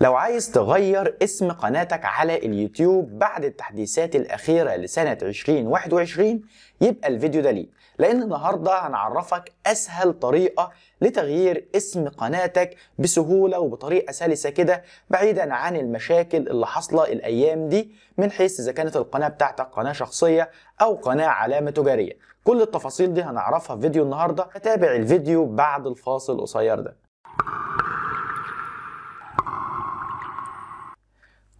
لو عايز تغير اسم قناتك على اليوتيوب بعد التحديثات الأخيرة لسنة 2021 يبقى الفيديو ده ليه لأن النهاردة هنعرفك أسهل طريقة لتغيير اسم قناتك بسهولة وبطريقة سلسة كده بعيدا عن المشاكل اللي حاصلة الأيام دي من حيث إذا كانت القناة بتاعتك قناة شخصية أو قناة علامة تجارية كل التفاصيل دي هنعرفها في فيديو النهاردة هتابع الفيديو بعد الفاصل القصير ده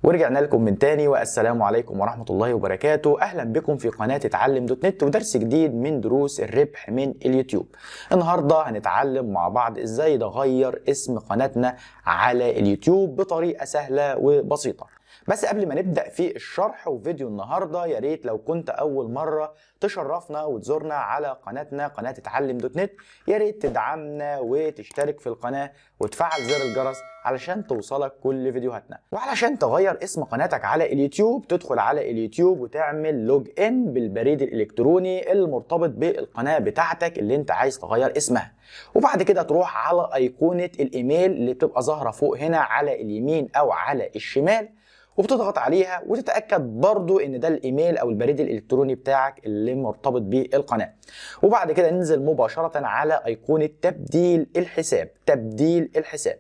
ورجعنا لكم من تاني والسلام عليكم ورحمة الله وبركاته أهلا بكم في قناة اتعلم دوت نت ودرس جديد من دروس الربح من اليوتيوب النهاردة هنتعلم مع بعض ازاي نغير اسم قناتنا على اليوتيوب بطريقة سهلة وبسيطة بس قبل ما نبدا في الشرح وفيديو النهارده يا ريت لو كنت اول مره تشرفنا وتزورنا على قناتنا قناه اتعلم دوت نت يا ريت تدعمنا وتشترك في القناه وتفعل زر الجرس علشان توصلك كل فيديوهاتنا وعلشان تغير اسم قناتك على اليوتيوب تدخل على اليوتيوب وتعمل لوج ان بالبريد الالكتروني المرتبط بالقناه بتاعتك اللي انت عايز تغير اسمها وبعد كده تروح على ايقونه الايميل اللي بتبقى ظاهره فوق هنا على اليمين او على الشمال وبتضغط عليها وتتاكد برضو ان ده الايميل او البريد الالكتروني بتاعك اللي مرتبط بيه القناه وبعد كده ننزل مباشره على ايقونه تبديل الحساب تبديل الحساب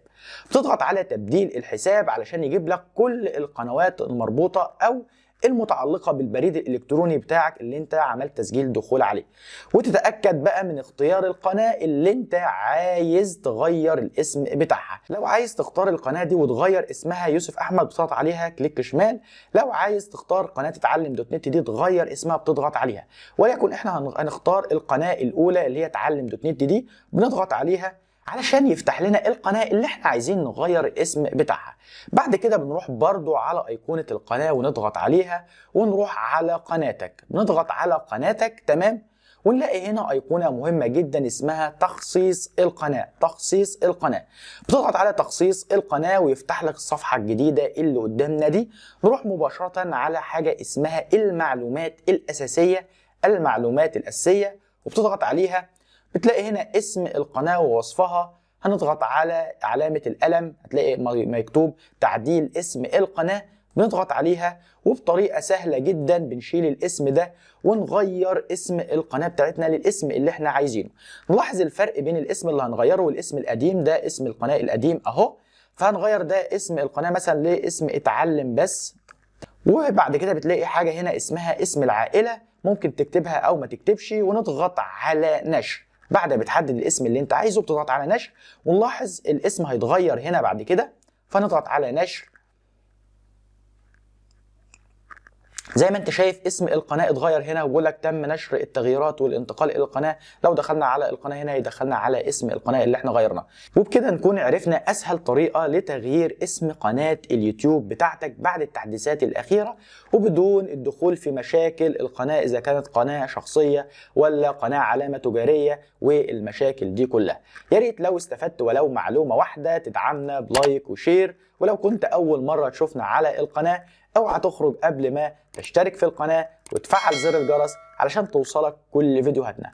بتضغط على تبديل الحساب علشان يجيب لك كل القنوات المربوطه او المتعلقه بالبريد الالكتروني بتاعك اللي انت عملت تسجيل دخول عليه وتتاكد بقى من اختيار القناه اللي انت عايز تغير الاسم بتاعها لو عايز تختار القناه دي وتغير اسمها يوسف احمد بتضغط عليها كليك شمال لو عايز تختار قناه تعلم دوت نت دي تغير اسمها بتضغط عليها ولكن احنا هنختار القناه الاولى اللي هي تعلم دوت نت دي بنضغط عليها علشان يفتح لنا القناه اللي احنا عايزين نغير الاسم بتاعها بعد كده بنروح برضو على ايقونه القناه ونضغط عليها ونروح على قناتك بنضغط على قناتك تمام ونلاقي هنا ايقونه مهمه جدا اسمها تخصيص القناه تخصيص القناه بتضغط على تخصيص القناه ويفتح لك الصفحه الجديده اللي قدامنا دي نروح مباشره على حاجه اسمها المعلومات الاساسيه المعلومات الاساسيه وبتضغط عليها بتلاقي هنا اسم القناه ووصفها هنضغط على علامه القلم هتلاقي مكتوب تعديل اسم القناه بنضغط عليها وبطريقه سهله جدا بنشيل الاسم ده ونغير اسم القناه بتاعتنا للاسم اللي احنا عايزينه نلاحظ الفرق بين الاسم اللي هنغيره والاسم القديم ده اسم القناه القديم اهو فهنغير ده اسم القناه مثلا لاسم اتعلم بس وبعد كده بتلاقي حاجه هنا اسمها اسم العائله ممكن تكتبها او ما تكتبش ونضغط على نشر بعدها بتحدد الاسم اللي انت عايزه بتضغط على نشر ونلاحظ الاسم هيتغير هنا بعد كده فنضغط على نشر زي ما انت شايف اسم القناه اتغير هنا وبيقول لك تم نشر التغييرات والانتقال الى القناه لو دخلنا على القناه هنا يدخلنا على اسم القناه اللي احنا غيرناه وبكده نكون عرفنا اسهل طريقه لتغيير اسم قناه اليوتيوب بتاعتك بعد التحديثات الاخيره وبدون الدخول في مشاكل القناه اذا كانت قناه شخصيه ولا قناه علامه تجاريه والمشاكل دي كلها يا ريت لو استفدت ولو معلومه واحده تدعمنا بلايك وشير ولو كنت اول مره تشوفنا على القناه اوعى تخرج قبل ما تشترك في القناة وتفعل زر الجرس علشان توصلك كل فيديوهاتنا